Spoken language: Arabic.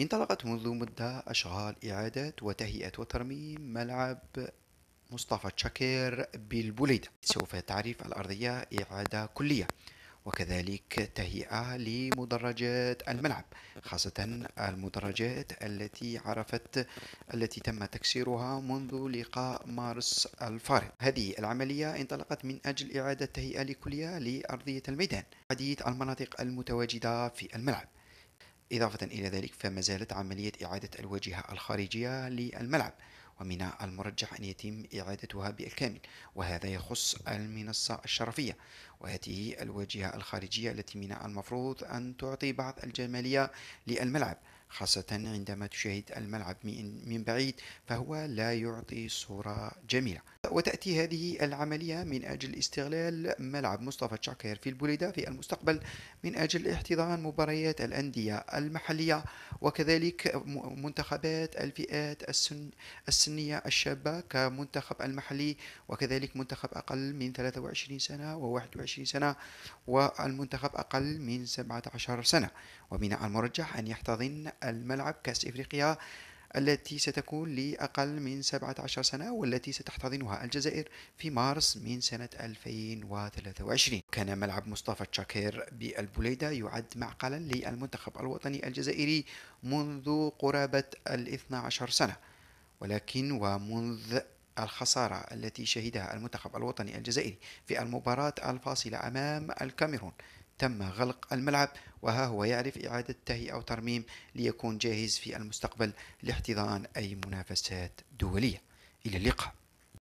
انطلقت منذ مدة أشغال إعادة وتهيئة وترميم ملعب مصطفى تشاكير بالبوليدة سوف تعرف الأرضية إعادة كلية وكذلك تهيئة لمدرجات الملعب خاصة المدرجات التي عرفت التي تم تكسيرها منذ لقاء مارس الفارط هذه العملية انطلقت من أجل إعادة تهيئة لكلية لأرضية الميدان عديد المناطق المتواجدة في الملعب إضافة إلى ذلك فما زالت عملية إعادة الواجهة الخارجية للملعب ومن المرجح أن يتم إعادتها بالكامل وهذا يخص المنصة الشرفية وهذه الواجهة الخارجية التي من المفروض أن تعطي بعض الجمالية للملعب خاصة عندما تشاهد الملعب من بعيد فهو لا يعطي صورة جميلة وتأتي هذه العملية من أجل استغلال ملعب مصطفى تشاكير في البوليدة في المستقبل من أجل احتضان مباريات الأندية المحلية وكذلك منتخبات الفئات السن السنية الشابة كمنتخب المحلي وكذلك منتخب أقل من 23 سنة و21 سنة والمنتخب أقل من 17 سنة ومن المرجح أن يحتضن الملعب كأس إفريقيا التي ستكون لأقل من 17 سنة والتي ستحتضنها الجزائر في مارس من سنة 2023 كان ملعب مصطفى تشاكير بالبوليدة يعد معقلا للمنتخب الوطني الجزائري منذ قرابة ال 12 سنة ولكن ومنذ الخسارة التي شهدها المنتخب الوطني الجزائري في المباراة الفاصلة أمام الكاميرون تم غلق الملعب وها هو يعرف إعادة تهيئة أو ترميم ليكون جاهز في المستقبل لاحتضان أي منافسات دولية إلى اللقاء